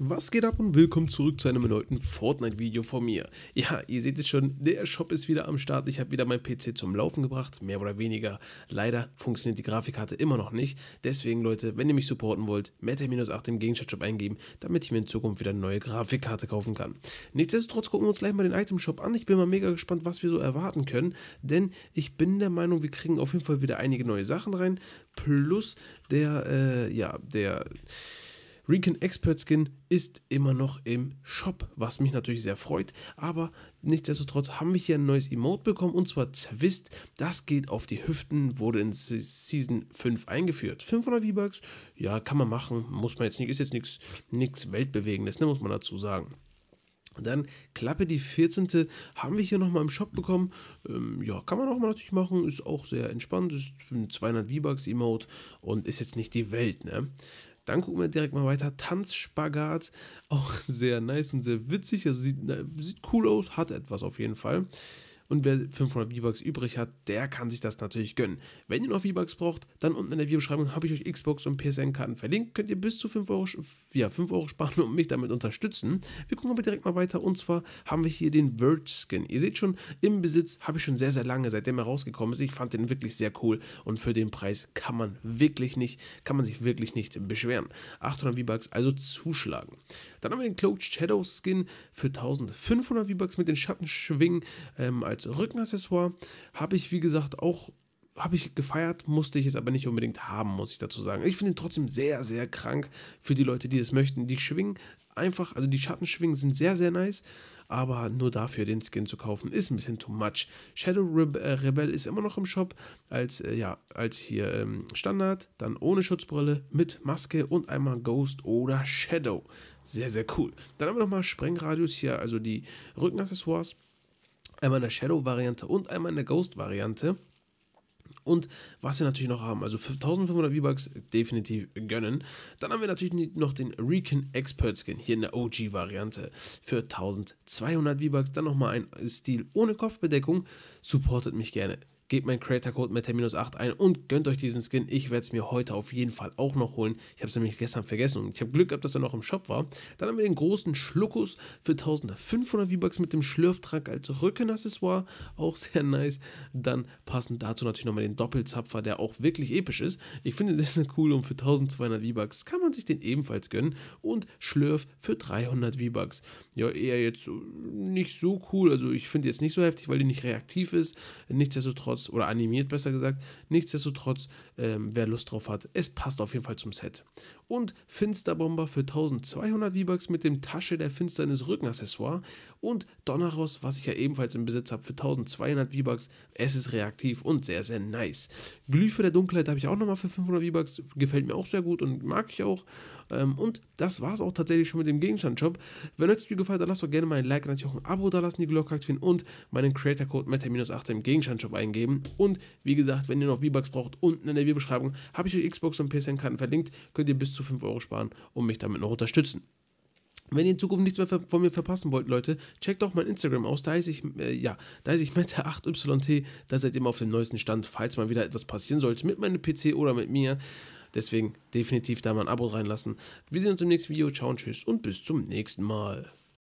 Was geht ab und willkommen zurück zu einem erneuten Fortnite-Video von mir. Ja, ihr seht es schon, der Shop ist wieder am Start. Ich habe wieder mein PC zum Laufen gebracht, mehr oder weniger. Leider funktioniert die Grafikkarte immer noch nicht. Deswegen, Leute, wenn ihr mich supporten wollt, meta-8 im Gegenstandshop eingeben, damit ich mir in Zukunft wieder eine neue Grafikkarte kaufen kann. Nichtsdestotrotz gucken wir uns gleich mal den Item-Shop an. Ich bin mal mega gespannt, was wir so erwarten können, denn ich bin der Meinung, wir kriegen auf jeden Fall wieder einige neue Sachen rein. Plus der, äh, ja, der... Recon Expert Skin ist immer noch im Shop, was mich natürlich sehr freut, aber nichtsdestotrotz haben wir hier ein neues Emote bekommen und zwar Twist. Das geht auf die Hüften, wurde in Season 5 eingeführt. 500 V-Bucks, ja, kann man machen, muss man jetzt nicht, ist jetzt nichts weltbewegendes, ne, muss man dazu sagen. Dann Klappe die 14. haben wir hier nochmal im Shop bekommen. Ähm, ja, kann man auch mal natürlich machen, ist auch sehr entspannt, ist ein 200 V-Bucks-Emote und ist jetzt nicht die Welt, ne? Dann gucken wir direkt mal weiter. Tanzspagat, auch sehr nice und sehr witzig. Also sieht, sieht cool aus, hat etwas auf jeden Fall. Und wer 500 V-Bucks übrig hat, der kann sich das natürlich gönnen. Wenn ihr noch V-Bucks braucht, dann unten in der Videobeschreibung habe ich euch Xbox und PSN-Karten verlinkt. Könnt ihr bis zu 5 Euro, ja, 5 Euro sparen und mich damit unterstützen. Wir gucken aber direkt mal weiter. Und zwar haben wir hier den Verge Skin. Ihr seht schon, im Besitz habe ich schon sehr, sehr lange, seitdem er rausgekommen ist. Ich fand den wirklich sehr cool. Und für den Preis kann man wirklich nicht, kann man sich wirklich nicht beschweren. 800 V-Bucks also zuschlagen. Dann haben wir den Cloaked Shadow Skin für 1500 V-Bucks mit den Schattenschwingen ähm, als als Rückenaccessoire habe ich, wie gesagt, auch habe ich gefeiert, musste ich es aber nicht unbedingt haben, muss ich dazu sagen. Ich finde ihn trotzdem sehr, sehr krank für die Leute, die es möchten. Die schwingen einfach, also die Schattenschwingen sind sehr, sehr nice, aber nur dafür den Skin zu kaufen ist ein bisschen too much. Shadow Rebe äh, Rebel ist immer noch im Shop als, äh, ja, als hier ähm, Standard, dann ohne Schutzbrille, mit Maske und einmal Ghost oder Shadow. Sehr, sehr cool. Dann haben wir nochmal Sprengradius hier, also die Rückenaccessoires einmal in der Shadow-Variante und einmal in der Ghost-Variante. Und was wir natürlich noch haben, also 1500 V-Bucks definitiv gönnen. Dann haben wir natürlich noch den Recon Expert Skin hier in der OG-Variante für 1200 V-Bucks. Dann nochmal ein Stil ohne Kopfbedeckung. Supportet mich gerne gebt meinen Creator-Code Meta-8 ein und gönnt euch diesen Skin. Ich werde es mir heute auf jeden Fall auch noch holen. Ich habe es nämlich gestern vergessen und ich habe Glück gehabt, dass er noch im Shop war. Dann haben wir den großen Schluckus für 1500 V-Bucks mit dem Schlürftrank als Rückenaccessoire. Auch sehr nice. Dann passend dazu natürlich nochmal den Doppelzapfer, der auch wirklich episch ist. Ich finde, das ist cool und für 1200 V-Bucks kann man sich den ebenfalls gönnen. Und Schlürf für 300 V-Bucks. Ja, eher jetzt nicht so cool. Also ich finde jetzt nicht so heftig, weil die nicht reaktiv ist. Nichtsdestotrotz nichtsdestotrotz, oder animiert besser gesagt, nichtsdestotrotz, ähm, wer Lust drauf hat, es passt auf jeden Fall zum Set. Und Finsterbomber für 1200 V-Bucks mit dem Tasche der Finsternis Rückenaccessoire und Donneros, was ich ja ebenfalls im Besitz habe, für 1200 V-Bucks. Es ist reaktiv und sehr, sehr nice. Glyphe der Dunkelheit habe ich auch nochmal für 500 V-Bucks, gefällt mir auch sehr gut und mag ich auch. Ähm, und das war es auch tatsächlich schon mit dem Gegenstand-Job. Wenn euch das Video gefällt, dann lasst doch gerne mal ein Like, natürlich auch ein Abo da lassen, die Glocke aktivieren und meinen Creator-Code meta-8 im Gegenstand-Job eingeben geben. Und wie gesagt, wenn ihr noch V-Bucks braucht, unten in der Videobeschreibung habe ich euch Xbox und PSN-Karten verlinkt. Könnt ihr bis zu 5 Euro sparen und mich damit noch unterstützen. Wenn ihr in Zukunft nichts mehr von mir verpassen wollt, Leute, checkt doch mein Instagram aus. Da heiße ich, äh, ja, da heiße ich Meta8YT. Da seid ihr immer auf dem neuesten Stand, falls mal wieder etwas passieren sollte mit meinem PC oder mit mir. Deswegen definitiv da mal ein Abo reinlassen. Wir sehen uns im nächsten Video. Ciao und tschüss und bis zum nächsten Mal.